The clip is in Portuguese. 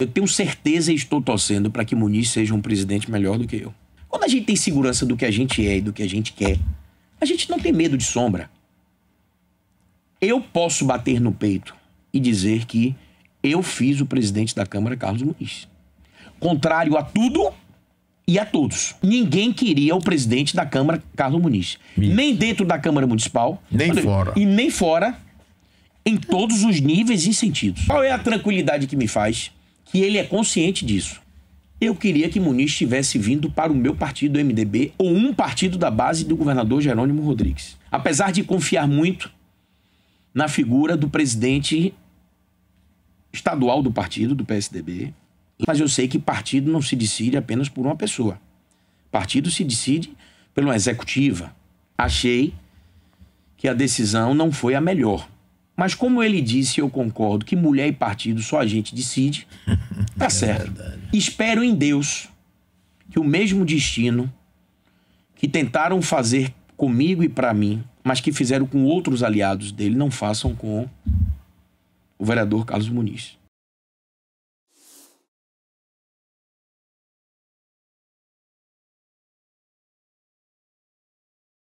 Eu tenho certeza e estou torcendo para que Muniz seja um presidente melhor do que eu. Quando a gente tem segurança do que a gente é e do que a gente quer, a gente não tem medo de sombra. Eu posso bater no peito e dizer que eu fiz o presidente da Câmara, Carlos Muniz. Contrário a tudo e a todos. Ninguém queria o presidente da Câmara, Carlos Muniz. Isso. Nem dentro da Câmara Municipal. Nem fora. E nem fora em todos os níveis e sentidos. Qual é a tranquilidade que me faz que ele é consciente disso? Eu queria que Muniz tivesse vindo para o meu partido, do MDB, ou um partido da base do governador Jerônimo Rodrigues. Apesar de confiar muito na figura do presidente estadual do partido, do PSDB, mas eu sei que partido não se decide apenas por uma pessoa. Partido se decide pela executiva. Achei que a decisão não foi a melhor. Mas como ele disse, eu concordo que mulher e partido só a gente decide. Tá é certo. Verdade. Espero em Deus que o mesmo destino que tentaram fazer comigo e para mim, mas que fizeram com outros aliados dele, não façam com o vereador Carlos Muniz.